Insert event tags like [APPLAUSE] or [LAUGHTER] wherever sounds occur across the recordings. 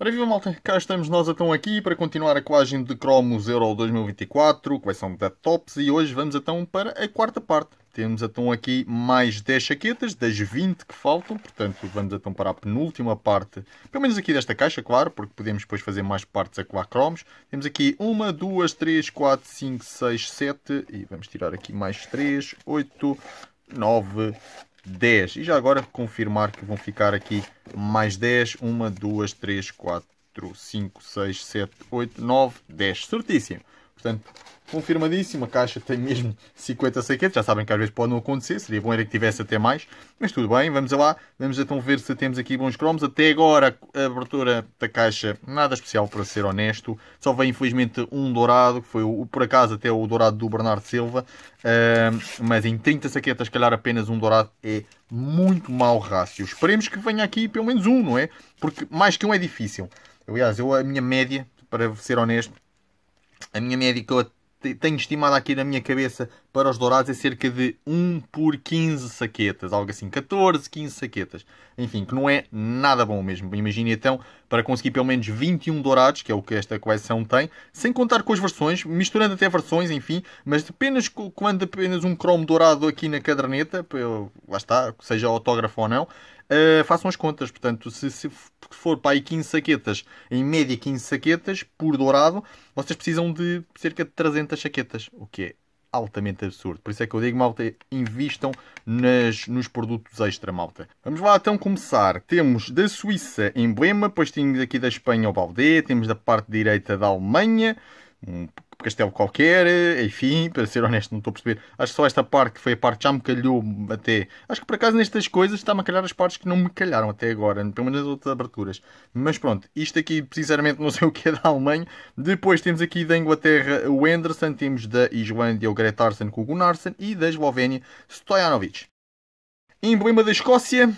Para viva malta, cá estamos nós então aqui para continuar a coagem de cromos Euro 2024, coleção de tops e hoje vamos então para a quarta parte. Temos então aqui mais 10 chaquetas, das 20 que faltam, portanto vamos então para a penúltima parte, pelo menos aqui desta caixa, claro, porque podemos depois fazer mais partes a coar cromos. Temos aqui 1, 2, 3, 4, 5, 6, 7 e vamos tirar aqui mais 3, 8, 9, 10. E já agora confirmar que vão ficar aqui mais 10. 1, 2, 3, 4, 5, 6, 7, 8, 9, 10. Certíssimo. Portanto, confirmadíssimo, a caixa tem mesmo 50 saquetes, já sabem que às vezes pode não acontecer, seria bom era que tivesse até mais, mas tudo bem, vamos lá, vamos então ver se temos aqui bons cromos, até agora a abertura da caixa, nada especial para ser honesto, só veio infelizmente um dourado, que foi o, por acaso até o dourado do Bernardo Silva, uh, mas em 30 saquetas, calhar apenas um dourado é muito mau rácio, esperemos que venha aqui pelo menos um, não é? Porque mais que um é difícil, aliás, eu a minha média, para ser honesto, a minha médica eu tenho estimado aqui na minha cabeça para os dourados é cerca de 1 por 15 saquetas, algo assim, 14, 15 saquetas. Enfim, que não é nada bom mesmo. Imagine então, para conseguir pelo menos 21 dourados, que é o que esta coleção tem, sem contar com as versões, misturando até versões, enfim, mas apenas quando apenas um cromo dourado aqui na caderneta, lá está, seja autógrafo ou não, Uh, façam as contas, portanto, se, se, for para aí 15 saquetas, em média 15 saquetas por dourado, vocês precisam de cerca de 300 saquetas, o que é altamente absurdo. Por isso é que eu digo, malta, invistam nas, nos produtos extra, malta. Vamos lá então começar. Temos da Suíça emblema, depois temos aqui da Espanha o balde, temos da parte direita da Alemanha, um Castelo qualquer, enfim, para ser honesto, não estou a perceber. Acho que só esta parte que foi a parte que já me calhou até. Acho que por acaso nestas coisas está-me a calhar as partes que não me calharam até agora, pelo menos nas outras aberturas. Mas pronto, isto aqui precisamente não sei [LAUGHS] o que é da Alemanha. Depois temos aqui da Inglaterra o Anderson, temos da Islândia o Gretarsen com o Gunnarsson e da Eslovénia Stojanovic. Emblema da Escócia,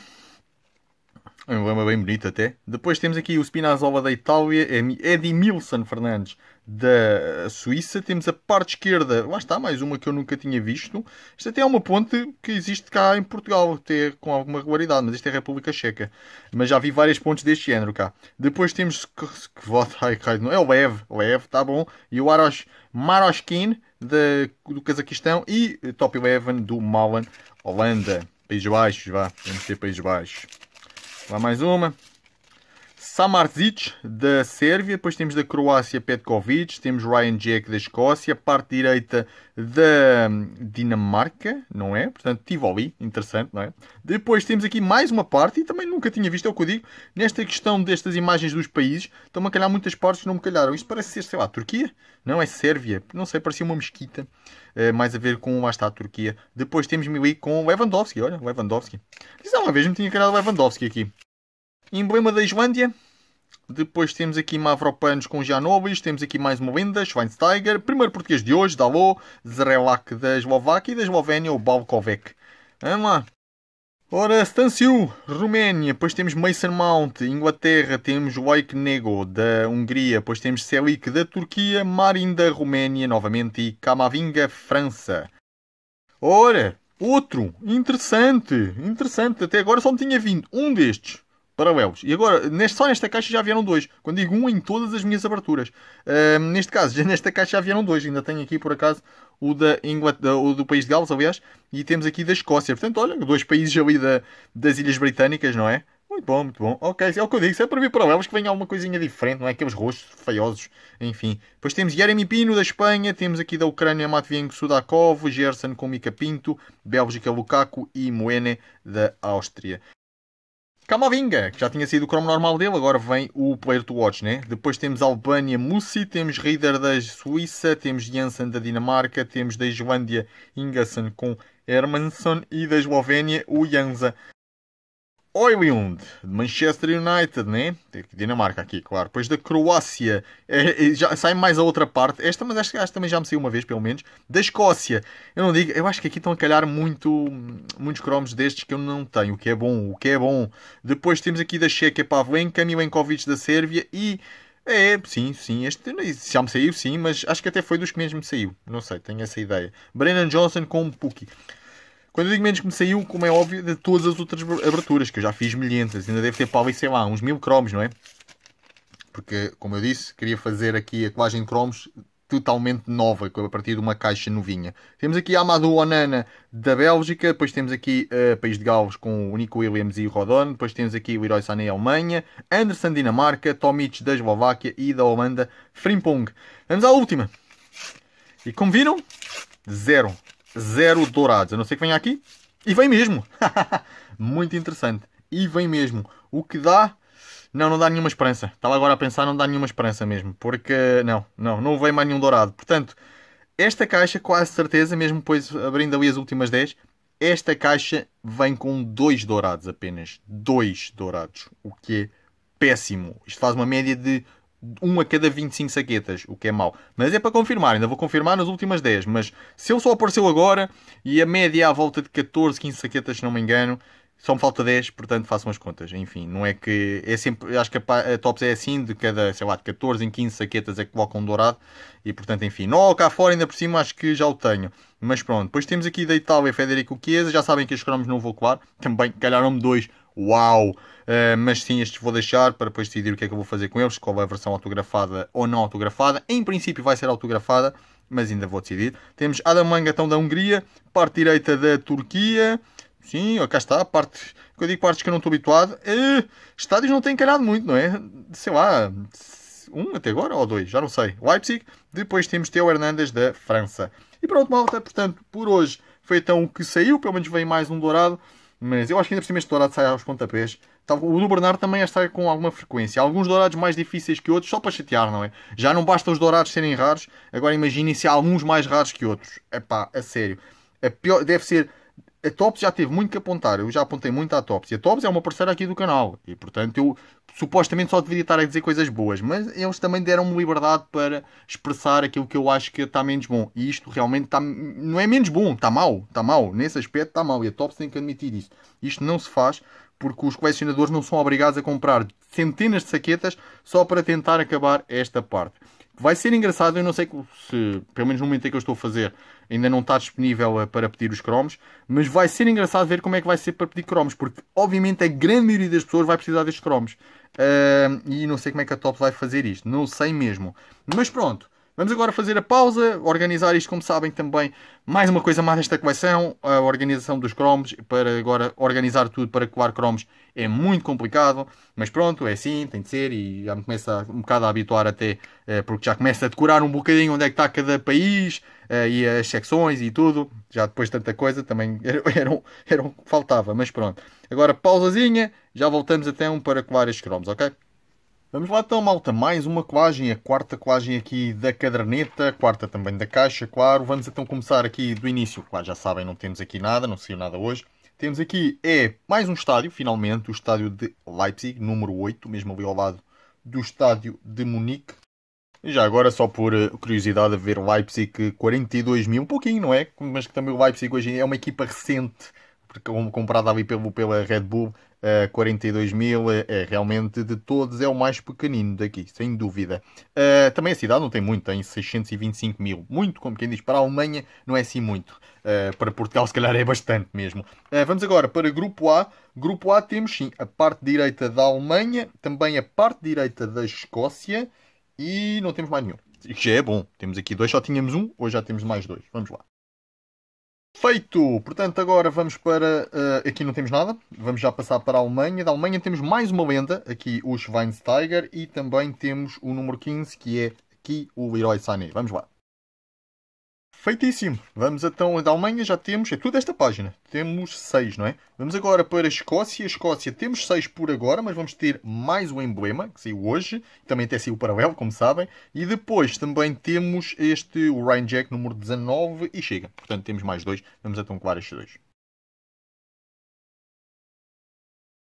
um emblema bem bonito até. Depois temos aqui o Spinazzola da Itália, Edmilson Fernandes da Suíça. Temos a parte esquerda, lá está, mais uma que eu nunca tinha visto. Isto até é uma ponte que existe cá em Portugal, até com alguma regularidade, mas isto é a República Checa. Mas já vi várias pontes deste género cá. Depois temos que vota, ai, não é o Ev, o Ev, tá bom, e o Aros, Maroskin de, do Cazaquistão e Top Eleven do Malan, Holanda. Países Baixos, vá, vamos ter Países Baixos. Lá mais uma. Samarzic da Sérvia, depois temos da Croácia Petkovic, temos Ryan Jack da Escócia, parte direita da hum, Dinamarca, não é? Portanto, Tivoli, interessante, não é? Depois temos aqui mais uma parte, e também nunca tinha visto, é o que eu digo, nesta questão destas imagens dos países, estão-me a calhar muitas partes que não me calharam. Isto parece ser, sei lá, Turquia? Não, é Sérvia, não sei, parecia uma mesquita, eh, mais a ver com lá está a Turquia. Depois temos-me com Lewandowski, olha, Lewandowski. Diz uma vez me tinha calhado Lewandowski aqui. Emblema da Islândia, depois temos aqui Mavropanos com Janovis, temos aqui mais uma venda, Schweinsteiger, primeiro português de hoje, Dalô, Zrelak da Eslováquia e da Eslovénia, o Balkovec. Vamos lá. Ora, Stanciu, Roménia, depois temos Mason Mount, Inglaterra, temos Wake da Hungria, depois temos Celik da Turquia, Marinda Roménia novamente e Camavinga, França. Ora, outro, interessante, interessante, até agora só me tinha vindo um destes paralelos. E agora, neste, só nesta caixa já vieram dois. Quando digo um, em todas as minhas aberturas. Uh, neste caso, [LAUGHS] já nesta caixa já vieram dois. Ainda tenho aqui, por acaso, o, da Inglaterra, o do país de Gales, aliás, e temos aqui da Escócia. Portanto, olha, dois países ali da, das Ilhas Britânicas, não é? Muito bom, muito bom. Ok, é o que eu digo. Se é para vir paralelos, que venha alguma coisinha diferente, não é? Aqueles rostos feiosos, enfim. Depois temos Jeremy Pino, da Espanha. Temos aqui da Ucrânia, Matvienko Sudakov, Gerson com Mika Pinto, Bélgica, Lukaku e Moene, da Áustria. Camavinga, que já tinha saído o cromo normal dele, agora vem o player to watch, né? Depois temos Albânia, Mussi, temos Rieder da Suíça, temos Janssen da Dinamarca, temos da Islândia, Ingerson com Hermansson e da Eslovénia, o Janza. Oilund, de Manchester United, né? Dinamarca aqui, claro. Depois da Croácia, é, é, já sai mais a outra parte. Esta, mas acho esta também já me saiu uma vez, pelo menos. Da Escócia, eu não digo, eu acho que aqui estão a calhar muito, muitos cromos destes que eu não tenho, o que é bom, o que é bom. Depois temos aqui da Checa, Pavlenka, Milenkovic da Sérvia e. É, sim, sim, este já me saiu, sim, mas acho que até foi dos que mesmo me saiu. Não sei, tenho essa ideia. Brennan Johnson com um Puki. Quando eu digo menos que me saiu, como é óbvio, de todas as outras aberturas, que eu já fiz milhentas, ainda deve ter talvez, sei lá, uns mil cromos, não é? Porque, como eu disse, queria fazer aqui a colagem de cromos totalmente nova, a partir de uma caixa novinha. Temos aqui Amadou Onana da Bélgica, depois temos aqui uh, País de Galos com o Nico Williams e o Rodon, depois temos aqui o Leroy Sané Alemanha, Anderson Dinamarca, Tomic da Eslováquia e da Holanda, Frimpong. Vamos à última. E como viram, zero zero dourados. A não ser que venha aqui. E vem mesmo. [LAUGHS] Muito interessante. E vem mesmo. O que dá... Não, não dá nenhuma esperança. Estava agora a pensar, não dá nenhuma esperança mesmo. Porque, não, não, não vem mais nenhum dourado. Portanto, esta caixa, quase certeza, mesmo depois abrindo ali as últimas 10, esta caixa vem com dois dourados apenas. Dois dourados. O que é péssimo. Isto faz uma média de 1 a cada 25 saquetas, o que é mau. Mas é para confirmar, ainda vou confirmar nas últimas 10. Mas se ele só apareceu agora e a média é à volta de 14, 15 saquetas, se não me engano, só me falta 10, portanto façam as contas. Enfim, não é que. É sempre, acho que a, a Tops é assim, de cada, sei lá, de 14 em 15 saquetas é que colocam um dourado. E portanto, enfim, não cá fora, ainda por cima, acho que já o tenho. Mas pronto, depois temos aqui da Itália Federico Chiesa, já sabem que os cromos não vou colar. Também calharam-me dois. Uau! Uh, mas sim, estes vou deixar para depois decidir o que é que eu vou fazer com eles, qual é a versão autografada ou não autografada. Em princípio vai ser autografada, mas ainda vou decidir. Temos Adam Mangatão da Hungria, parte direita da Turquia. Sim, cá está, parte. Eu digo partes que eu não estou habituado. Uh, estádios não têm calhado muito, não é? Sei lá, um até agora ou dois, já não sei. Leipzig, depois temos Teo Hernandes da França. E pronto, malta, portanto, por hoje foi então o que saiu. Pelo menos vem mais um dourado. Mas eu acho que ainda por cima este dourado sai aos pontapés. O do Bernardo também é está com alguma frequência. Alguns dourados mais difíceis que outros, só para chatear, não é? Já não basta os dourados serem raros, agora imaginem se há alguns mais raros que outros. É pá, a sério. A pior, deve ser. A Tops já teve muito que apontar, eu já apontei muito à Tops. E a Tops é uma parceira aqui do canal. E portanto eu supostamente só deveria estar a dizer coisas boas. Mas eles também deram-me liberdade para expressar aquilo que eu acho que está menos bom. E isto realmente está, não é menos bom, está mal. Está mal. Nesse aspecto está mal. E a Tops tem que admitir isso. Isto não se faz porque os colecionadores não são obrigados a comprar centenas de saquetas só para tentar acabar esta parte. Vai ser engraçado, eu não sei se, pelo menos no momento em que eu estou a fazer, ainda não está disponível eh, para pedir os cromos, mas vai ser engraçado ver como é que vai ser para pedir cromos, porque obviamente a grande maioria das pessoas vai precisar destes cromos. Uh, e não sei como é que a Top vai fazer isto, não sei mesmo. Mas pronto, Vamos agora fazer a pausa, organizar isto, como sabem também, mais uma coisa mais desta coleção, a organização dos cromos, para agora organizar tudo para colar cromos é muito complicado, mas pronto, é assim, tem de ser, e já me começa um bocado a habituar até, eh, porque já começa a decorar um bocadinho onde é que está cada país, eh, e as secções e tudo, já depois de tanta coisa também [LAUGHS] era, era, era, faltava, mas pronto. Agora pausazinha, já voltamos até um para colar estes cromos, ok? Vamos lá então, malta. Mais uma colagem, a quarta colagem aqui da caderneta, a quarta também da caixa, claro. Vamos então começar aqui do início. Claro, já sabem, não temos aqui nada, não saiu nada hoje. Temos aqui, é, mais um estádio, finalmente, o estádio de Leipzig, número 8, mesmo ali ao lado do estádio de Munique. Já agora, só por eh, curiosidade, a ver Leipzig 42 eh, mil, um pouquinho, não é? Mas que também o Leipzig hoje é uma equipa recente, porque comprada ali pelo, pela Red Bull, Uh, eh, 42 mil é, é, realmente de todos, é o mais pequenino daqui, sem dúvida. Uh, também a cidade não tem muito, tem 625 mil. Muito, como quem diz, para a Alemanha não é assim muito. Uh, para Portugal, se calhar, é bastante mesmo. vamos agora para Grupo A. Grupo A temos sim a parte direita da Alemanha, também a parte direita da Escócia e não temos mais nenhum. Já é bom, temos aqui dois, só tínhamos um, hoje já temos mais dois. Vamos lá. Feito! Portanto, agora vamos para. Uh, aqui não temos nada, vamos já passar para a Alemanha. Da Alemanha temos mais uma lenda, aqui o Schweinsteiger, e também temos o número 15, que é aqui o Leroy Sané. Vamos lá. Feitíssimo. Vamos então da Alemanha, já temos, é tudo esta página. Temos 6, não é? Vamos agora para a Escócia. A Escócia temos 6 por agora, mas vamos ter mais um emblema, que saiu hoje. Também até saiu o paralelo, como sabem. E depois também temos este, o Ryan Jack número 19 e chega. Portanto, temos mais dois. Vamos então colar estes dois.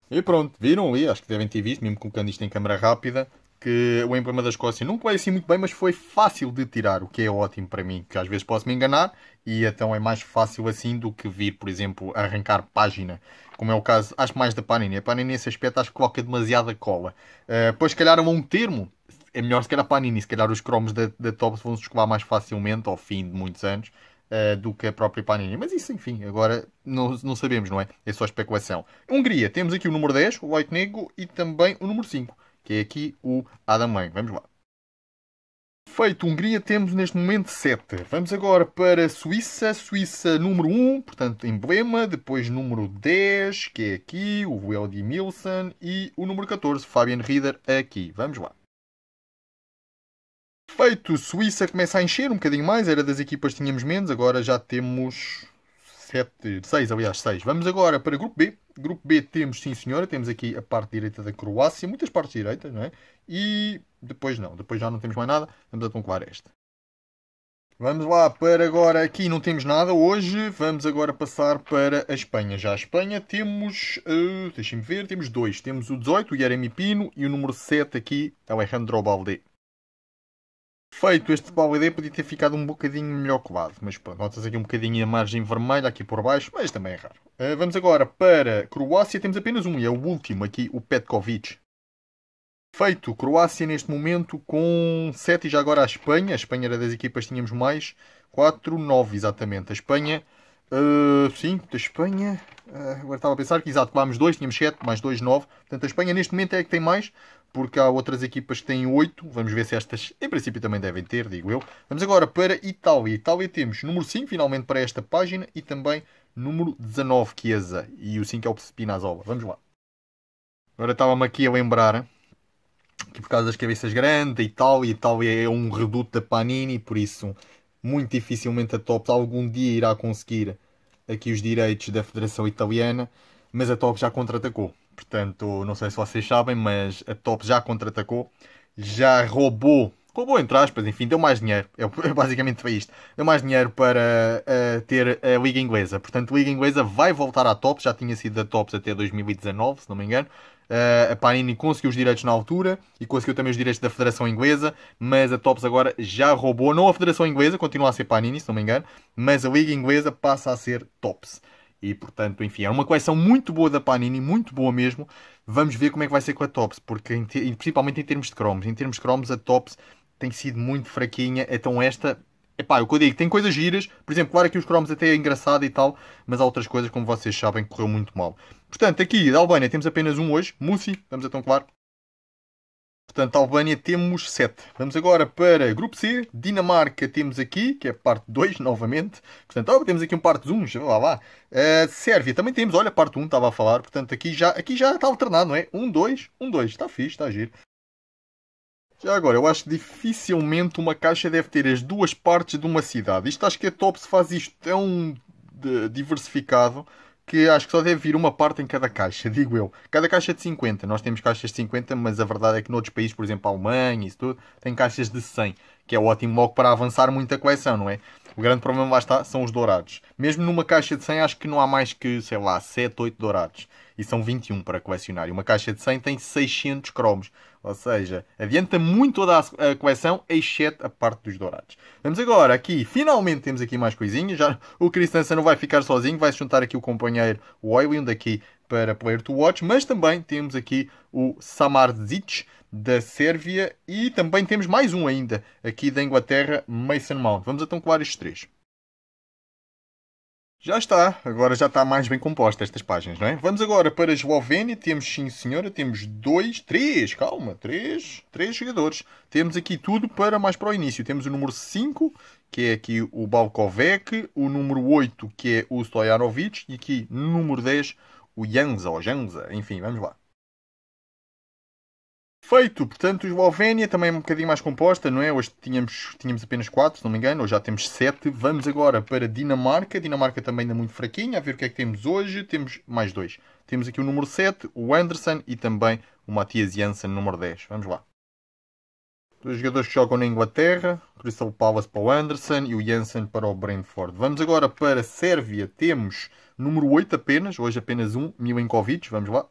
E pronto, viram ali, acho que devem ter visto, mesmo colocando isto em câmera rápida, que o emblema da Escócia não foi assim muito bem, mas foi fácil de tirar, o que é ótimo para mim, que às vezes posso me enganar, e então é mais fácil assim do que vir, por exemplo, arrancar página, como é o caso, acho mais da Panini. A Panini, nesse aspecto, acho que coloca demasiada cola. Uh, pois, se calhar, a um termo, é melhor se calhar a Panini, se calhar os cromos da, da Tops vão se escovar mais facilmente ao fim de muitos anos. Uh, do que a própria Panini. Mas isso, enfim, agora não, não sabemos, não é? É só especulação. Hungria, temos aqui o número 10, o White Negro, e também o número 5 que é aqui o Adam da Vamos lá. Feito Hungria, temos neste momento 7. Vamos agora para Suíça. Suíça número 1, portanto, emblema. Depois número 10, que é aqui, o Weldy Milson. E o número 14, Fabian Rieder, aqui. Vamos lá. Feito, Suíça começa a encher um bocadinho mais. Era das equipas que tínhamos menos, agora já temos sete, seis, aliás, seis. Vamos agora para Grupo B. Grupo B temos, sim senhora, temos aqui a parte direita da Croácia, muitas partes direitas, não é? E depois não, depois já não temos mais nada, vamos atonclar esta. Vamos lá para agora, aqui não temos nada hoje, vamos agora passar para a Espanha. Já a Espanha temos, uh, deixem-me ver, temos dois. Temos o 18, o Jeremy Pino, e o número 7 aqui, é Alejandro Balde. Feito este pau podia ter ficado um bocadinho melhor colado, mas pronto, notas aqui um bocadinho a margem vermelha aqui por baixo, mas também é raro. Uh, vamos agora para Croácia, temos apenas um, e é o último aqui, o Petkovic. Feito, Croácia neste momento com 7 e já agora a Espanha, a Espanha era das equipas, tínhamos mais, 4, 9 exatamente, a Espanha, uh, sim, da Espanha, uh, agora estava a pensar que exato, colámos 2, tínhamos 7, mais 2, 9, portanto a Espanha neste momento é que tem mais, porque há outras equipas que têm 8. Vamos ver se estas, em princípio, também devem ter, digo eu. Vamos agora para Itália. Itália temos número 5, finalmente, para esta página, e também número 19, Chiesa. E o 5 é o Spinazzola. Vamos lá. Agora estava-me aqui a lembrar que por causa das cabeças grandes, e Itália, e Itália é um reduto da Panini, por isso muito dificilmente a top algum dia irá conseguir aqui os direitos da Federação Italiana, mas a top já contra-atacou. Portanto, não sei se vocês sabem, mas a Top já contra-atacou, já roubou, roubou entre aspas, enfim, deu mais dinheiro. É, [LAUGHS] é basicamente foi isto. Deu mais dinheiro para uh, ter a Liga Inglesa. Portanto, a Liga Inglesa vai voltar à Tops, já tinha sido da Tops até 2019, se não me engano. Uh, a Panini conseguiu os direitos na altura e conseguiu também os direitos da Federação Inglesa, mas a Tops agora já roubou, não a Federação Inglesa, continua a ser Panini, se não me engano, mas a Liga Inglesa passa a ser Tops. E portanto, enfim, é uma coleção muito boa da Panini, muito boa mesmo. Vamos ver como é que vai ser com a Tops, porque em te... principalmente em termos de cromos, em termos de cromos, a Tops tem sido muito fraquinha. Então, esta, pá, o que eu digo, tem coisas giras. Por exemplo, claro que os cromos até é engraçado e tal, mas há outras coisas, como vocês sabem, que correu muito mal. Portanto, aqui da Albânia temos apenas um hoje, Mussi, vamos então, claro, Portanto, Albânia temos 7. Vamos agora para Grupo C. Dinamarca temos aqui, que é parte 2 novamente. Portanto, oh, temos aqui um parte 1, já lá lá. Uh, Sérvia também temos, olha, parte 1 estava a falar. Portanto, aqui já, aqui já está alternado, não é? 1, 2, 1, 2. Está fixe, está a giro. Já agora, eu acho que dificilmente uma caixa deve ter as duas partes de uma cidade. Isto acho que é top se faz isto tão diversificado que acho que só deve vir uma parte em cada caixa, digo eu. Cada caixa de 50. Nós temos caixas de 50, mas a verdade é que noutros países, por exemplo, a Alemanha e isso tudo, tem caixas de 100, que é ótimo logo para avançar muito a coleção, não é? O grande problema lá está são os dourados. Mesmo numa caixa de 100, acho que não há mais que, sei lá, 7, 8 dourados e são 21 para colecionar. E uma caixa de 100 tem 600 cromos, ou seja, adianta muito toda a coleção, exceto a parte dos dourados. Vamos agora aqui, finalmente temos aqui mais coisinhas. Já o Christensen não vai ficar sozinho, vai se juntar aqui o companheiro Oilion daqui para Player to Watch, mas também temos aqui o Samardzic da Sérvia e também temos mais um ainda aqui da Inglaterra, Mason Mount. Vamos então colar estes três. Já está, agora já está mais bem composta estas páginas, não é? Vamos agora para a Eslovénia, temos sim senhora, temos dois, três, calma, três, três jogadores. Temos aqui tudo para mais para o início. Temos o número 5, que é aqui o Balkovec, o número 8, que é o Stojanovic, e aqui número 10, o Janza, ou Janza, enfim, vamos lá. Feito, portanto, Eslovénia também é um bocadinho mais composta, não é? Hoje tínhamos, tínhamos apenas 4, se não me engano, hoje já temos 7. Vamos agora para Dinamarca. Dinamarca também ainda muito fraquinha, a ver o que é que temos hoje. Temos mais dois. Temos aqui o número 7, o Anderson e também o Matias Jansen, número 10. Vamos lá. Dois jogadores que jogam na Inglaterra, Crystal Palace para o Anderson e o Jansen para o Brentford. Vamos agora para a Sérvia, temos número 8 apenas, hoje apenas um, Milinkovic vamos lá.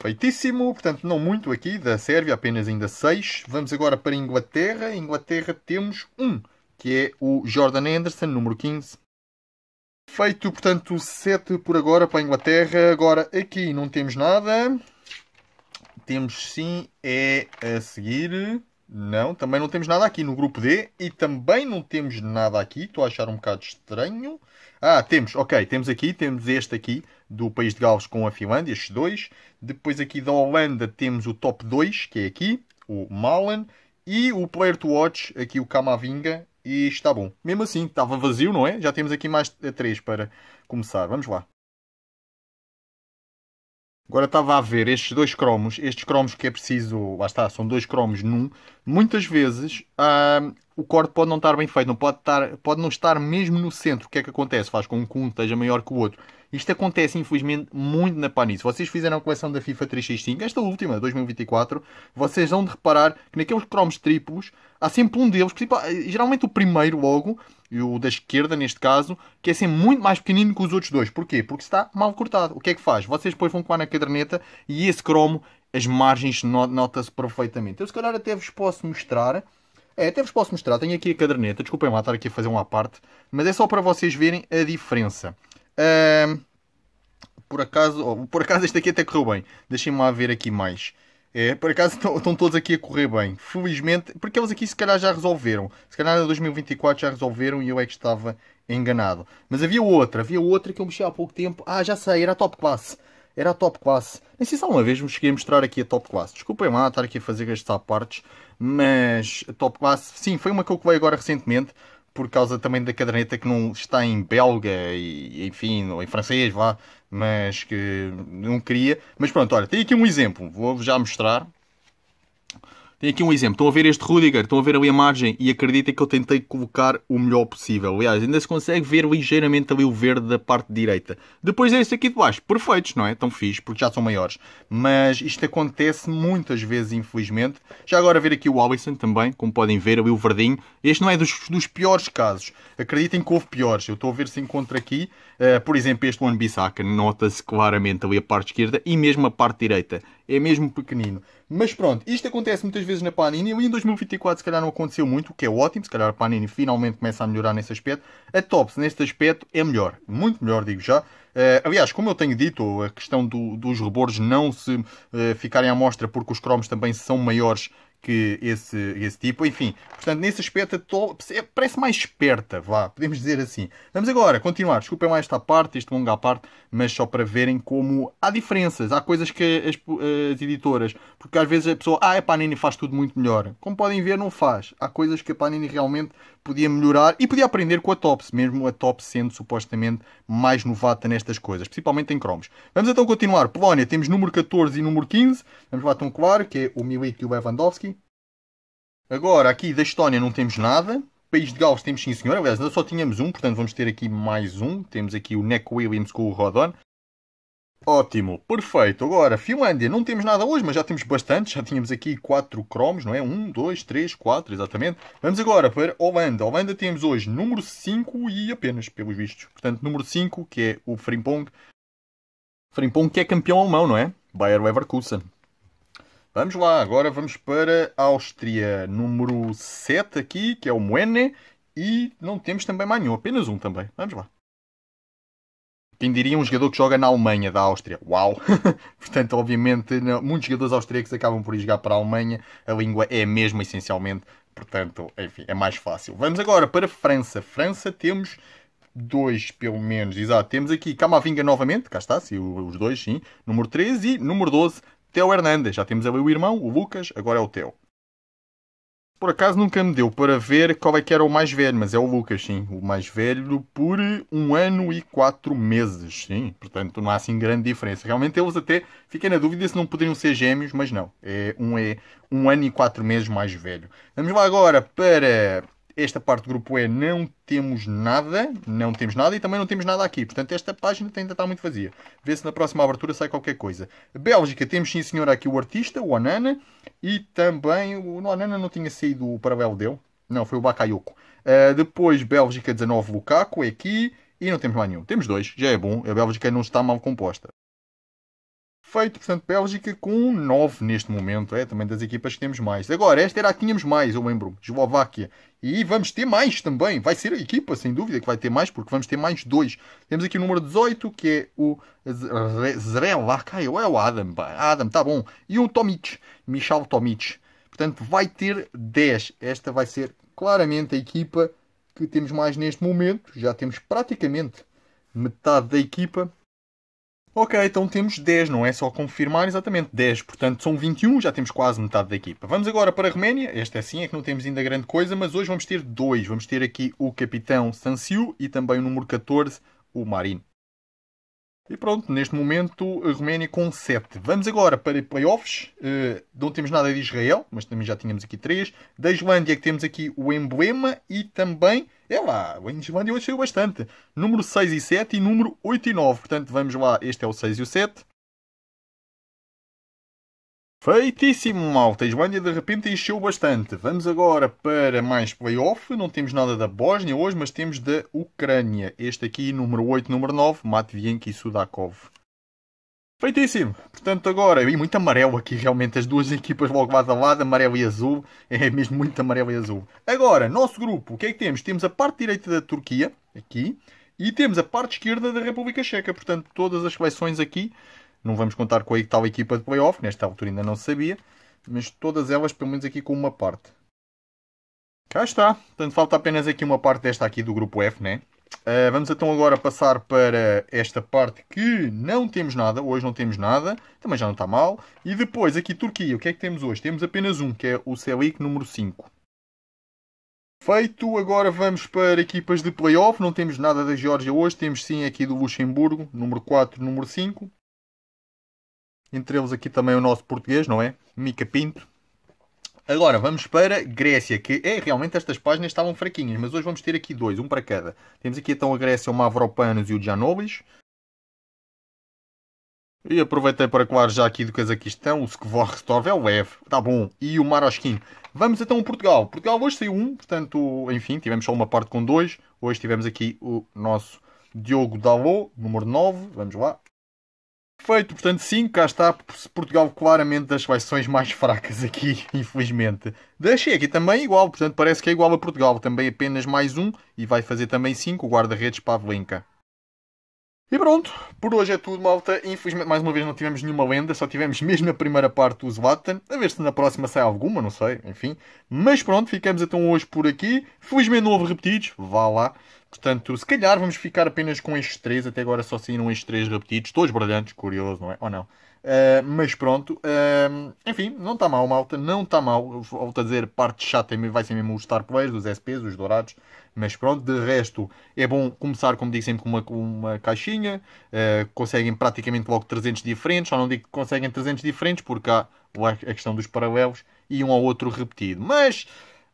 Feitíssimo, portanto não muito aqui da Sérvia, apenas ainda 6. Vamos agora para Inglaterra. Inglaterra temos um, que é o Jordan Anderson, número 15. Feito, portanto, 7 por agora para a Inglaterra. Agora aqui não temos nada. Temos sim, é a seguir. Não, também não temos nada aqui no grupo D e também não temos nada aqui. Estou a achar um bocado estranho. Ah, temos, ok, temos aqui, temos este aqui, do País de Gales com a Finlândia, estes dois. Depois aqui da Holanda temos o top 2, que é aqui, o Malen. E o player to watch, aqui o Camavinga, e está bom. Mesmo assim, estava vazio, não é? Já temos aqui mais três para começar. Vamos lá. Agora estava a ver estes dois cromos, estes cromos que é preciso, lá está, são dois cromos num. Muitas vezes ah, o corte pode não estar bem feito, não pode, estar, pode não estar mesmo no centro. O que é que acontece? Faz com que um esteja maior que o outro. Isto acontece, infelizmente, muito na panini. Se vocês fizeram a coleção da FIFA 365, esta última, 2024, vocês vão de reparar que naqueles cromos triplos há sempre um deles, tipo, eh, geralmente o primeiro logo, e o da esquerda neste caso, que é sempre muito mais pequenino que os outros dois. Porquê? Porque está mal cortado. O que é que faz? Vocês depois vão colar na caderneta e esse cromo, as margens nota-se perfeitamente. Eu se calhar até vos posso mostrar... É, até vos posso mostrar. Tenho aqui a caderneta. Desculpem lá estar aqui a fazer um à parte. Mas é só para vocês verem a diferença por acaso, oh, por acaso este aqui até correu bem. Deixem-me lá ver aqui mais. É, por acaso estão todos aqui a correr bem. Felizmente, porque eles aqui se calhar já resolveram. Se calhar em 2024 já resolveram e eu é que estava enganado. Mas havia outra, havia outra que eu mexi há pouco tempo. Ah, já sei, era a top class. Era a top class. Nem sei se alguma vez me cheguei a mostrar aqui a top class. Desculpem lá estar aqui a fazer gastar partes. Mas a top class, sim, foi uma que eu coloquei agora recentemente por causa também da caderneta que não está em belga e enfim, ou em francês, vá, mas que não queria. Mas pronto, olha, tem aqui um exemplo, vou já mostrar. Tem aqui um exemplo. Estão a ver este Rudiger, estão a ver ali a margem e acreditem que eu tentei colocar o melhor possível. Aliás, ainda se consegue ver ligeiramente ali o verde da parte direita. Depois é este aqui de baixo. Perfeitos, não é? Tão fixos, porque já são maiores. Mas isto acontece muitas vezes, infelizmente. Já agora ver aqui o Alisson também, como podem ver, ali o verdinho. Este não é dos, dos piores casos. Acreditem que houve piores. Eu estou a ver se encontro aqui. Eh, por exemplo, este One Bissaka nota-se claramente ali a parte esquerda e mesmo a parte direita. É mesmo pequenino. Mas pronto, isto acontece muitas vezes na Panini. Ali em 2024 se calhar não aconteceu muito, o que é ótimo. Se calhar a Panini finalmente começa a melhorar nesse aspecto. A Tops, neste aspecto, é melhor. Muito melhor, digo já. Uh, aliás, como eu tenho dito, a questão do, dos rebordes não se uh, ficarem à mostra porque os cromos também são maiores que esse, esse tipo. Enfim, portanto, nesse aspecto, é, parece mais esperta, vá, podemos dizer assim. Vamos agora continuar. Desculpem mais esta parte, este longo à parte, mas só para verem como há diferenças, há coisas que as, as editoras, porque às vezes a pessoa, ah, é a Panini faz tudo muito melhor. Como podem ver, não faz. Há coisas que a Panini realmente podia melhorar e podia aprender com a Tops, mesmo a Tops sendo supostamente mais novata nestas coisas, principalmente em cromos. Vamos então continuar. Polónia, temos número 14 e número 15. Vamos lá, tão claro, que é o Milik e o Lewandowski. Agora, aqui da Estónia não temos nada. País de Gales temos sim, senhor. Aliás, ainda só tínhamos um, portanto vamos ter aqui mais um. Temos aqui o Neck Williams com o Rodon. Ótimo, perfeito. Agora, Finlândia, não temos nada hoje, mas já temos bastante. Já tínhamos aqui quatro cromos, não é? Um, dois, três, quatro, exatamente. Vamos agora para Holanda. Holanda temos hoje número 5 e apenas, pelos vistos. Portanto, número 5, que é o Frimpong. Frimpong que é campeão alemão, não é? Bayer Leverkusen. Vamos lá, agora vamos para a Áustria. Número 7 aqui, que é o Moene. E não temos também mais nenhum, apenas um também. Vamos lá. Quem diria um jogador que joga na Alemanha, da Áustria? Uau! [LAUGHS] Portanto, obviamente, não, muitos jogadores austríacos acabam por ir jogar para a Alemanha. A língua é a mesma, essencialmente. Portanto, enfim, é mais fácil. Vamos agora para França. França temos dois, pelo menos. Exato, temos aqui Camavinga novamente. Cá está, sim, os dois, sim. Número 13 e número 12, Teo Hernandes. Já temos ali o irmão, o Lucas. Agora é o Teo. Por acaso nunca me deu para ver qual é que era o mais velho, mas é o Lucas, sim. O mais velho por um ano e quatro meses, sim. Portanto, não há assim grande diferença. Realmente eles até, fiquei na dúvida se não poderiam ser gêmeos, mas não. É, um é um ano e quatro meses mais velho. Vamos lá agora para esta parte do grupo E não temos nada, não temos nada e também não temos nada aqui. Portanto, esta página ainda está muito vazia. Vê se na próxima abertura sai qualquer coisa. Bélgica, temos sim senhor aqui o artista, o Anana, e também o Anana não tinha saído o paralelo dele. Não, foi o Bakayoko. Uh, depois, Bélgica 19, Lukaku é aqui e não temos mais nenhum. Temos dois, já é bom. A Bélgica não está mal composta. Perfeito, portanto, Bélgica com 9 neste momento, é também das equipas que temos mais. Agora, esta era a que tínhamos mais, eu lembro, Eslováquia. E vamos ter mais também, vai ser a equipa, sem dúvida, que vai ter mais, porque vamos ter mais dois. Temos aqui o número 18, que é o Zrelak, é o Adam, Adam, tá bom. E o Tomic, Michal Tomic. Portanto, vai ter 10. Esta vai ser claramente a equipa que temos mais neste momento. Já temos praticamente metade da equipa Ok, então temos 10, não é só confirmar exatamente 10, portanto são 21, já temos quase metade da equipa. Vamos agora para a Roménia, este é assim, é que não temos ainda grande coisa, mas hoje vamos ter dois. Vamos ter aqui o capitão Sanciu e também o número 14, o Marino. E pronto, neste momento a eh, Roménia com 7. Vamos agora para playoffs. Uh, não temos nada de Israel, mas também já tínhamos aqui 3. Da Islândia que temos aqui o emblema e também. É lá, a Islândia hoje saiu bastante. Número 6 e 7 e número 8 e 9. Portanto, vamos lá. Este é o 6 e o 7. Feitíssimo, malta. A Islândia de repente encheu bastante. Vamos agora para mais playoff. Não temos nada da Bósnia hoje, mas temos da Ucrânia. Este aqui, número 8, número 9, Matvienko e Sudakov. Feitíssimo. Portanto, agora, e muito amarelo aqui, realmente, as duas [LAUGHS] equipas logo lado a lado, amarelo e azul. É mesmo muito amarelo e azul. Agora, nosso grupo, o que é que temos? Temos a parte direita da Turquia, aqui, e temos a parte esquerda da República Checa. Portanto, todas as seleções aqui não vamos contar com a tal equipa de playoff, nesta altura ainda não sabia, mas todas elas pelo menos aqui com uma parte. Cá está. Portanto, falta apenas aqui uma parte desta aqui do grupo F, né? Uh, vamos então agora passar para esta parte que não temos nada. Hoje não temos nada. Também já não está mal. E depois aqui Turquia. O que é que temos hoje? Temos apenas um, que é o Celic número 5. Feito, agora vamos para equipas de playoff. Não temos nada da Geórgia hoje. Temos sim aqui do Luxemburgo, número 4, número 5. Entre eles aqui também o nosso português, não é? Mica Pinto. Agora vamos para Grécia, que é realmente estas páginas estavam fraquinhas, mas hoje vamos ter aqui dois, um para cada. Temos aqui então a Grécia, o Mavropanos e o Giannoblis. E aproveitei para colar já aqui do Cazaquistão, o Skvorstov, é o Ev, tá bom, e o Maroskin. Vamos então a Portugal. Portugal hoje saiu um, portanto, enfim, tivemos só uma parte com dois. Hoje tivemos aqui o nosso Diogo Dalot, número 9, vamos lá. Feito, portanto, sim, cá está Portugal claramente das seleções mais fracas aqui, [LAUGHS] infelizmente. deixei aqui também igual, portanto, parece que é igual a Portugal, também apenas mais um, e vai fazer também cinco o guarda-redes Pavlenka. E pronto, por hoje é tudo, malta. Infelizmente, mais uma vez, não tivemos nenhuma lenda, só tivemos mesmo a primeira parte do Zlatan. A ver se na próxima sai alguma, não sei, enfim. Mas pronto, ficamos então hoje por aqui. Felizmente não houve repetidos, vá lá. Portanto, se calhar vamos ficar apenas com estes três. Até agora só saíram estes três repetidos, todos brilhantes, curioso, não é? Ou não? Uh, mas pronto, uh, enfim, não está mal, malta, não está mal. Volto a dizer, parte chata vai ser mesmo os Star Players, os SPs, os Dourados. Mas pronto, de resto, é bom começar, como digo sempre, com uma, com uma caixinha. Uh, conseguem praticamente logo 300 diferentes, só não digo que conseguem 300 diferentes, porque há a questão dos paralelos e um ao outro repetido. Mas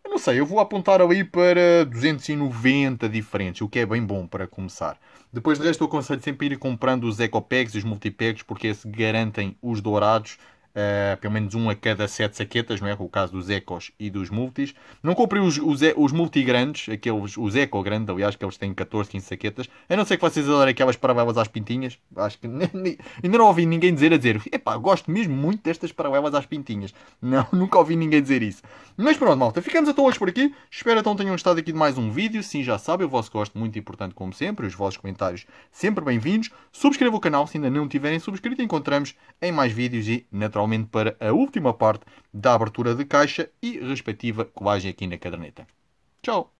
eu não sei, eu vou apontar ali para 290 diferentes, o que é bem bom para começar. Depois de resto, eu aconselho sempre a ir comprando os ecopegs e os Multipacks, porque se garantem os dourados uh, pelo menos um a cada sete saquetas, não é? Com o caso dos ecos e dos multis. Não comprei os, os, eh, os grandes aqueles, os eco grandes, aliás, que eles têm 14, 15 saquetas. A não ser que vocês adorem aquelas paralelas às pintinhas. Acho que [LAUGHS] ainda não ouvi ninguém dizer a dizer, epá, gosto mesmo muito destas paralelas às pintinhas. Não, [LAUGHS] nunca ouvi ninguém dizer isso. Mas pronto, malta, ficamos então hoje por aqui. Espero então tenham gostado aqui de mais um vídeo. Sim, já sabem, o vosso gosto muito importante como sempre. Os vossos comentários sempre bem-vindos. Subscreva o canal se ainda não tiverem subscrito. Encontramos em mais vídeos e naturalmente principalmente para a última parte da abertura de caixa e respectiva colagem aqui na caderneta. Tchau!